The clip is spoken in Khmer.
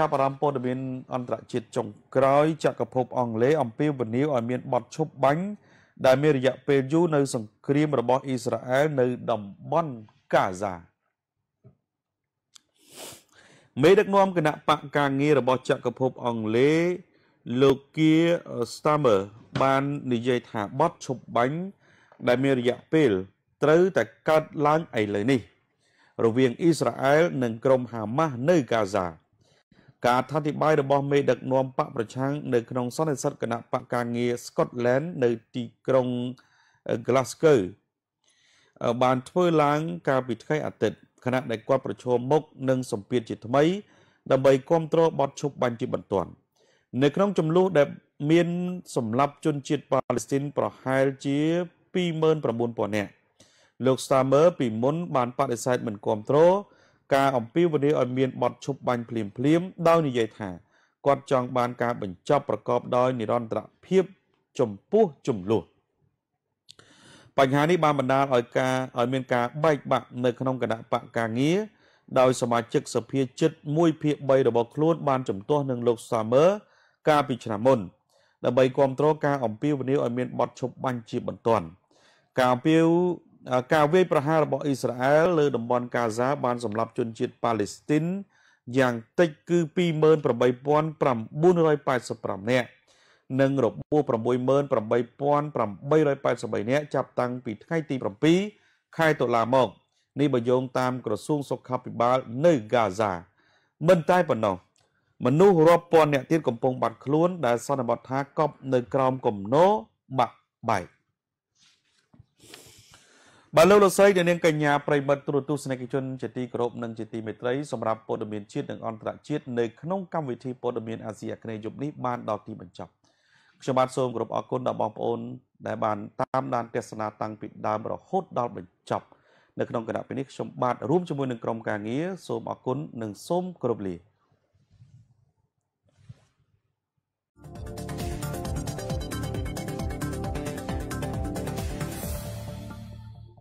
ចាប់អារម្មណ៍ព័ត៌មានអន្តរជាតិចុងក្រោយចក្រភពអង់គ្លេសអំពាវនាវឲ្យមានបទឈប់បាញ់ដែលមានរយៈពេលយូរនៅសង្គ្រាមរបស់អ៊ីស្រាអែលនៅតំបន់កាហ្សាមេដឹកនាំគណៈបកការងាររបស់ចក្រភពអង់គ្លេសលោកគៀស្តាមឺបាននិយាយថាបទឈប់បាញ់ដែលមានរយៈពេលត្រូវតែកើតឡើងឥឡូវនេះ រវាងអ៊ីស្រាអែលនិងក្រុមហាម៉ាស់នៅកាហ្សាការអធិប្បាយរបស់មេដឹកនាំបកប្រឆាំងនៅក្នុងសន្និសីទគណៈបកការងារ Scotland នៅទីក្រុង Glasgow បានធ្វើឡើង កាលពីថ្ងៃអាទិត្យខណៈដែលគាត់ប្រឈមមុខនឹងសម្ពាធជាថ្មីដើម្បីគ្រប់គ្រងបទឈប់បាញ់ជាបន្ទាន់នៅក្នុងចំនួនដែលមានសម្លាប់ជនជាតិប៉ាឡេស្ទីនប្រហែលជា29000នាក់លោក Stammer ពីមុន បានបដិសេធមិនគ្រប់គ្រងការអំពាវនាវឲ្យមានបទឈប់បាញ់ភ្លាមភ្លាម ដោយនិយាយថាគាត់ចង់បាន ការបញ្ចប់ប្រកបដោយនិរន្តរភាពចំពោះចំនួនបញ្ហានេះបានបណ្ដាលឲ្យការឲ្យមានការបែកបាក់នៅក្នុងគណៈបកការងារដោយសមាជិកសភាជិត1ភាគ3របស់ខ្លួនបានជំទាស់នឹងលោក Summer កាលពីឆ្នាំមុនដើម្បីគ្រប់គ្រងការ អំពាវនាវឲ្យមានបទឈប់បាញ់ជា បន្ទាន់ការអំពាវការវាយប្រហាររបស់អ៊ីស្រាអែលលើតំបន់កាហ្សាបានសម្លាប់ជនជាតិប៉ាឡេស្ទីនយ៉ាងតិចគឺ28985នាក់និងរបួស68883នាក់ចាប់តាំងពីថ្ងៃទី7ខែតុលាមកនេះបើយោងតាមក្រសួងសុខាភិបាលនៅកាហ្សាមិនតែប៉ុណ្ណោះមនុស្សរាប់ពាន់នាក់ទៀតកំពុងបាត់ខ្លួនដែលសន្និបាតថាកប់នៅក្រោមគំនោបាក់បែកបាទលោកលោកស្រីអ្នកនាងកញ្ញាប្រិមិត្តទូរទស្សនិកជន ជាទីគោរពនិងជាទីមេត្រីសម្រាប់ព័ត៌មានជាតិនិងអន្តរជាតិនៅក្នុងកម្មវិធីព័ត៌មានអាស៊ីអាគ្នេយ៍យប់នេះបានដល់ទីបញ្ចប់ខ្ញុំបាទសូមគោរពអរគុណដល់បងប្អូន ដែលបានតាមដាន ទស្សនាតាំងពីដើមរហូតដល់បញ្ចប់នៅក្នុងគណៈពេលនេះខ្ញុំបាទរួមជាមួយនឹងក្រុមការងារសូមអរគុណនិងសូមគោរពលា